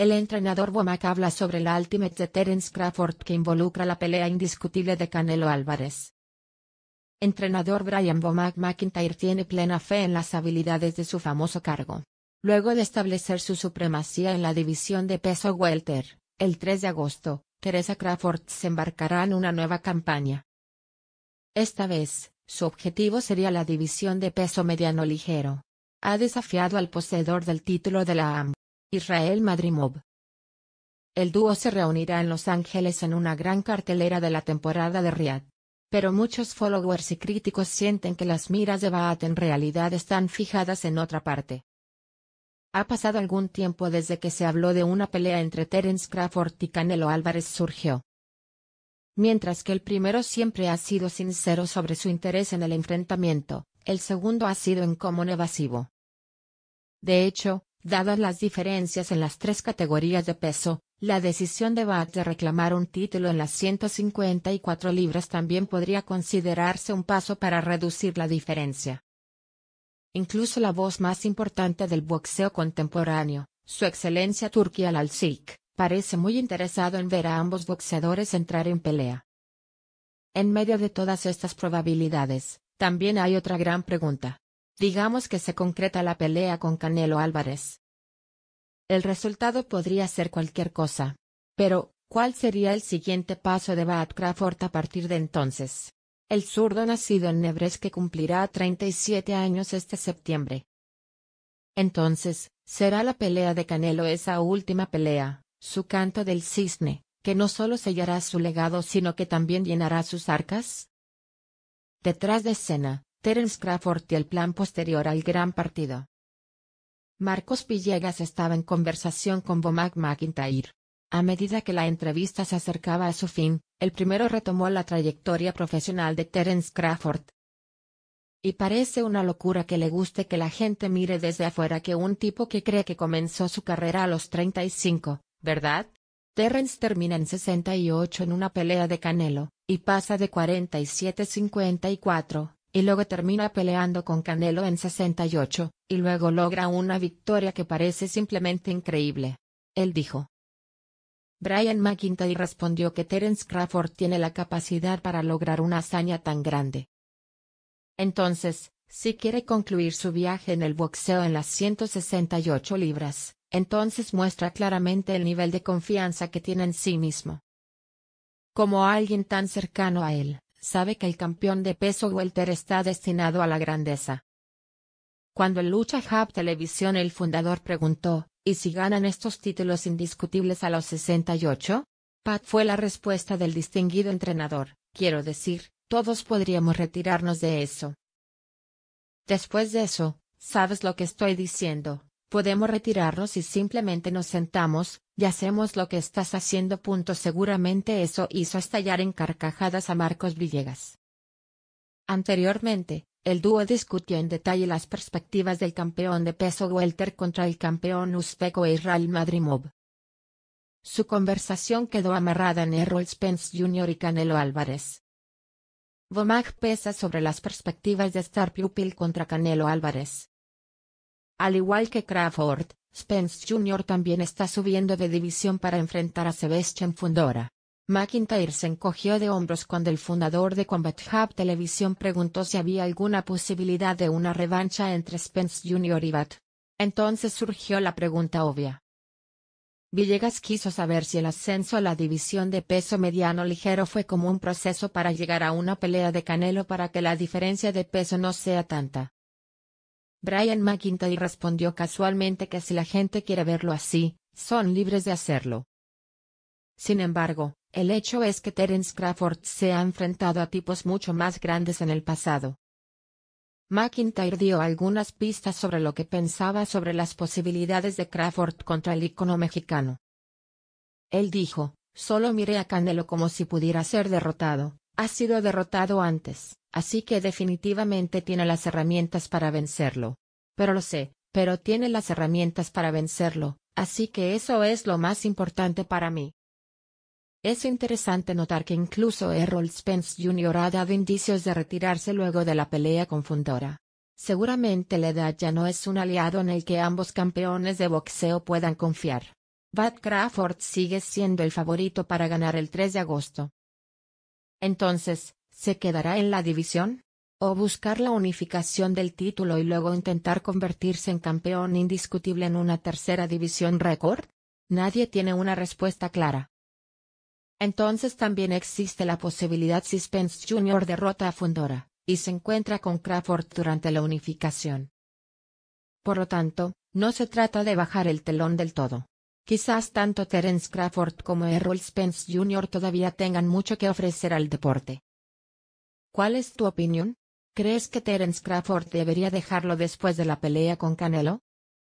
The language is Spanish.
El entrenador Womack habla sobre la Ultimate de Terence Crawford que involucra la pelea indiscutible de Canelo Álvarez. Entrenador Brian Womack McIntyre tiene plena fe en las habilidades de su famoso cargo. Luego de establecer su supremacía en la división de peso welter, el 3 de agosto, Teresa Crawford se embarcará en una nueva campaña. Esta vez, su objetivo sería la división de peso mediano ligero. Ha desafiado al poseedor del título de la AM Israel Madrimov. El dúo se reunirá en Los Ángeles en una gran cartelera de la temporada de Riad. Pero muchos followers y críticos sienten que las miras de Baat en realidad están fijadas en otra parte. Ha pasado algún tiempo desde que se habló de una pelea entre Terence Crawford y Canelo Álvarez surgió. Mientras que el primero siempre ha sido sincero sobre su interés en el enfrentamiento, el segundo ha sido en común evasivo. De hecho, Dadas las diferencias en las tres categorías de peso, la decisión de Bach de reclamar un título en las 154 libras también podría considerarse un paso para reducir la diferencia. Incluso la voz más importante del boxeo contemporáneo, su excelencia Turquía Lalsik, parece muy interesado en ver a ambos boxeadores entrar en pelea. En medio de todas estas probabilidades, también hay otra gran pregunta. Digamos que se concreta la pelea con Canelo Álvarez. El resultado podría ser cualquier cosa. Pero, ¿cuál sería el siguiente paso de Bad Crawford a partir de entonces? El zurdo nacido en Nebres que cumplirá 37 años este septiembre. Entonces, será la pelea de Canelo esa última pelea, su canto del cisne, que no solo sellará su legado sino que también llenará sus arcas? Detrás de escena, Terence Crawford y el plan posterior al gran partido. Marcos Villegas estaba en conversación con Bomac McIntyre. A medida que la entrevista se acercaba a su fin, el primero retomó la trayectoria profesional de Terence Crawford. Y parece una locura que le guste que la gente mire desde afuera que un tipo que cree que comenzó su carrera a los 35, ¿verdad? Terence termina en 68 en una pelea de Canelo, y pasa de 47-54, y luego termina peleando con Canelo en 68, y luego logra una victoria que parece simplemente increíble. Él dijo. Brian McIntyre respondió que Terence Crawford tiene la capacidad para lograr una hazaña tan grande. Entonces, si quiere concluir su viaje en el boxeo en las 168 libras, entonces muestra claramente el nivel de confianza que tiene en sí mismo. Como alguien tan cercano a él, sabe que el campeón de peso welter está destinado a la grandeza. Cuando el Lucha Hub Televisión el fundador preguntó, ¿y si ganan estos títulos indiscutibles a los 68? Pat fue la respuesta del distinguido entrenador, quiero decir, todos podríamos retirarnos de eso. Después de eso, sabes lo que estoy diciendo, podemos retirarnos y simplemente nos sentamos, y hacemos lo que estás haciendo. Punto. Seguramente eso hizo estallar en carcajadas a Marcos Villegas. Anteriormente, el dúo discutió en detalle las perspectivas del campeón de peso welter contra el campeón uzbeko Israel Madrimov. Su conversación quedó amarrada en Errol Spence Jr. y Canelo Álvarez. Bomag pesa sobre las perspectivas de Star Pupil contra Canelo Álvarez. Al igual que Crawford, Spence Jr. también está subiendo de división para enfrentar a Sebastian Fundora. McIntyre se encogió de hombros cuando el fundador de Combat Hub Televisión preguntó si había alguna posibilidad de una revancha entre Spence Jr. y Bat. Entonces surgió la pregunta obvia. Villegas quiso saber si el ascenso a la división de peso mediano ligero fue como un proceso para llegar a una pelea de Canelo para que la diferencia de peso no sea tanta. Brian McIntyre respondió casualmente que si la gente quiere verlo así, son libres de hacerlo. Sin embargo, el hecho es que Terence Crawford se ha enfrentado a tipos mucho más grandes en el pasado. McIntyre dio algunas pistas sobre lo que pensaba sobre las posibilidades de Crawford contra el icono mexicano. Él dijo, solo miré a Canelo como si pudiera ser derrotado, ha sido derrotado antes, así que definitivamente tiene las herramientas para vencerlo. Pero lo sé, pero tiene las herramientas para vencerlo, así que eso es lo más importante para mí. Es interesante notar que incluso Errol Spence Jr. ha dado indicios de retirarse luego de la pelea con Fundora. Seguramente la edad ya no es un aliado en el que ambos campeones de boxeo puedan confiar. Bad Crawford sigue siendo el favorito para ganar el 3 de agosto. Entonces, ¿se quedará en la división? ¿O buscar la unificación del título y luego intentar convertirse en campeón indiscutible en una tercera división récord? Nadie tiene una respuesta clara. Entonces también existe la posibilidad si Spence Jr. derrota a Fundora, y se encuentra con Crawford durante la unificación. Por lo tanto, no se trata de bajar el telón del todo. Quizás tanto Terence Crawford como Errol Spence Jr. todavía tengan mucho que ofrecer al deporte. ¿Cuál es tu opinión? ¿Crees que Terence Crawford debería dejarlo después de la pelea con Canelo?